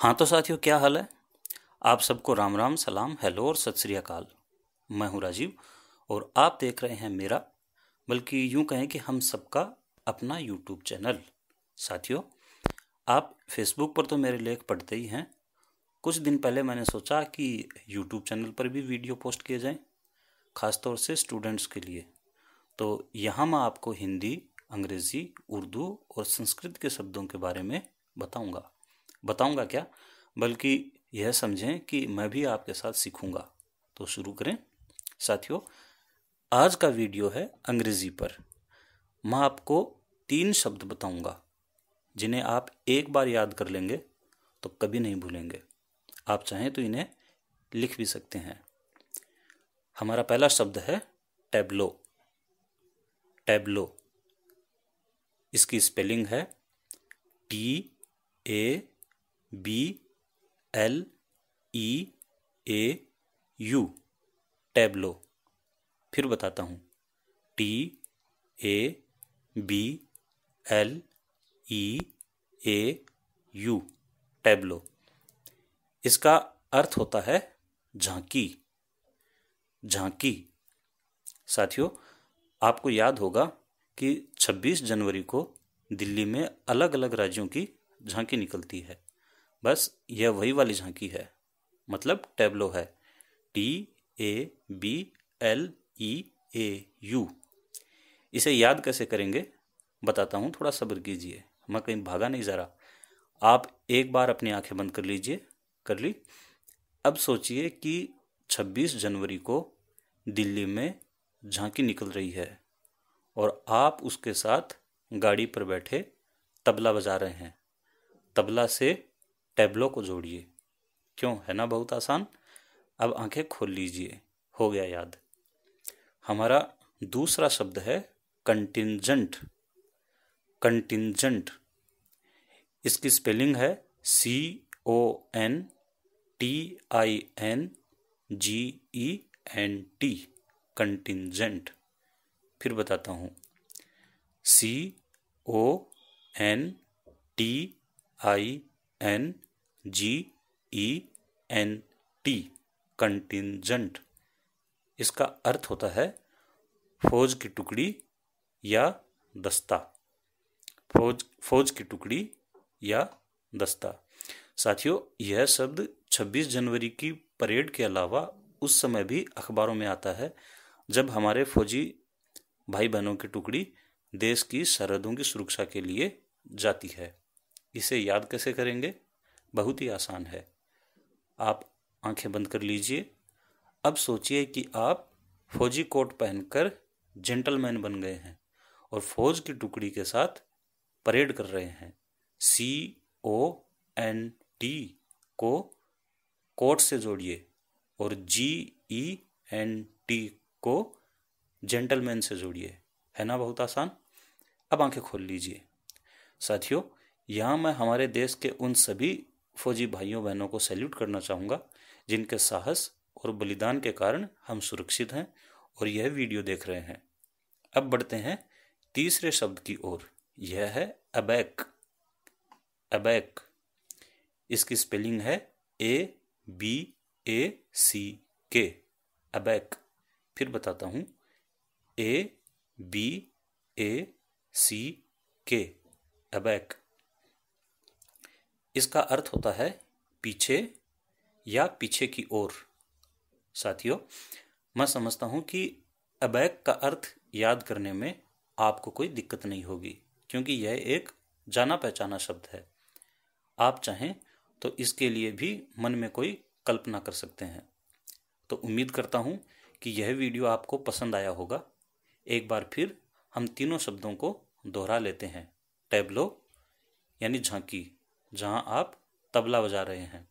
हाँ तो साथियों क्या हाल है आप सबको राम राम सलाम हेलो और सत श्री अकाल मैं हूँ राजीव और आप देख रहे हैं मेरा बल्कि यूँ कहें कि हम सबका अपना यूट्यूब चैनल साथियों आप फेसबुक पर तो मेरे लेख पढ़ते ही हैं कुछ दिन पहले मैंने सोचा कि यूट्यूब चैनल पर भी वीडियो पोस्ट किए जाएं खासतौर से स्टूडेंट्स के लिए तो यहाँ मैं आपको हिंदी अंग्रेज़ी उर्दू और संस्कृत के शब्दों के बारे में बताऊँगा बताऊंगा क्या बल्कि यह समझें कि मैं भी आपके साथ सीखूंगा तो शुरू करें साथियों आज का वीडियो है अंग्रेज़ी पर मैं आपको तीन शब्द बताऊंगा जिन्हें आप एक बार याद कर लेंगे तो कभी नहीं भूलेंगे आप चाहें तो इन्हें लिख भी सकते हैं हमारा पहला शब्द है टैबलो टैबलो इसकी स्पेलिंग है T A B L E A U tableau फिर बताता हूँ T A B L E A U tableau इसका अर्थ होता है झांकी झांकी साथियों आपको याद होगा कि 26 जनवरी को दिल्ली में अलग अलग राज्यों की झांकी निकलती है बस यह वही वाली झांकी है मतलब टेबलो है T A B L E A U इसे याद कैसे करेंगे बताता हूँ थोड़ा सब्र कीजिए मैं कहीं भागा नहीं जा रहा आप एक बार अपनी आंखें बंद कर लीजिए कर ली अब सोचिए कि 26 जनवरी को दिल्ली में झांकी निकल रही है और आप उसके साथ गाड़ी पर बैठे तबला बजा रहे हैं तबला से टैबलो को जोड़िए क्यों है ना बहुत आसान अब आंखें खोल लीजिए हो गया याद हमारा दूसरा शब्द है कंटिंजेंट कंटिंजेंट इसकी स्पेलिंग है C O N T I N G E N T contingent फिर बताता हूँ C O N T I N G E N T contingent इसका अर्थ होता है फौज की टुकड़ी या दस्ता फौज फौज की टुकड़ी या दस्ता साथियों यह शब्द 26 जनवरी की परेड के अलावा उस समय भी अखबारों में आता है जब हमारे फौजी भाई बहनों की टुकड़ी देश की सरहदों की सुरक्षा के लिए जाती है इसे याद कैसे करेंगे बहुत ही आसान है आप आंखें बंद कर लीजिए अब सोचिए कि आप फौजी कोट पहनकर जेंटलमैन बन गए हैं और फौज की टुकड़ी के साथ परेड कर रहे हैं सी ओ एन टी को कोट से जोड़िए और जी ई एन टी को जेंटलमैन से जोड़िए है ना बहुत आसान अब आंखें खोल लीजिए साथियों यहाँ मैं हमारे देश के उन सभी फौजी भाइयों बहनों को सैल्यूट करना चाहूँगा जिनके साहस और बलिदान के कारण हम सुरक्षित हैं और यह वीडियो देख रहे हैं अब बढ़ते हैं तीसरे शब्द की ओर यह है अबैक अबैक इसकी स्पेलिंग है ए बी ए सी के अबैक फिर बताता हूँ ए बी ए सी के अबैक इसका अर्थ होता है पीछे या पीछे की ओर साथियों मैं समझता हूं कि अबैक का अर्थ याद करने में आपको कोई दिक्कत नहीं होगी क्योंकि यह एक जाना पहचाना शब्द है आप चाहें तो इसके लिए भी मन में कोई कल्पना कर सकते हैं तो उम्मीद करता हूं कि यह वीडियो आपको पसंद आया होगा एक बार फिर हम तीनों शब्दों को दोहरा लेते हैं टैबलो यानी झांकी जहां आप तबला बजा रहे हैं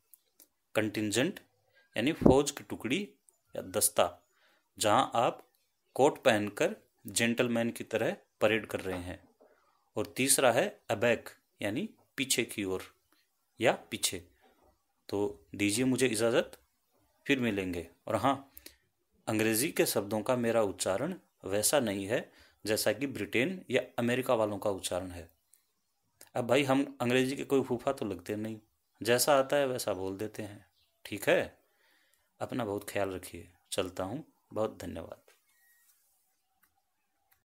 कंटिजेंट यानी फौज की टुकड़ी या दस्ता जहां आप कोट पहनकर जेंटलमैन की तरह परेड कर रहे हैं और तीसरा है अबैक यानी पीछे की ओर या पीछे तो दीजिए मुझे इजाज़त फिर मिलेंगे और हाँ अंग्रेज़ी के शब्दों का मेरा उच्चारण वैसा नहीं है जैसा कि ब्रिटेन या अमेरिका वालों का उच्चारण है अब भाई हम अंग्रेजी के कोई फूफा तो लगते नहीं जैसा आता है वैसा बोल देते हैं ठीक है अपना बहुत ख्याल रखिए चलता हूँ बहुत धन्यवाद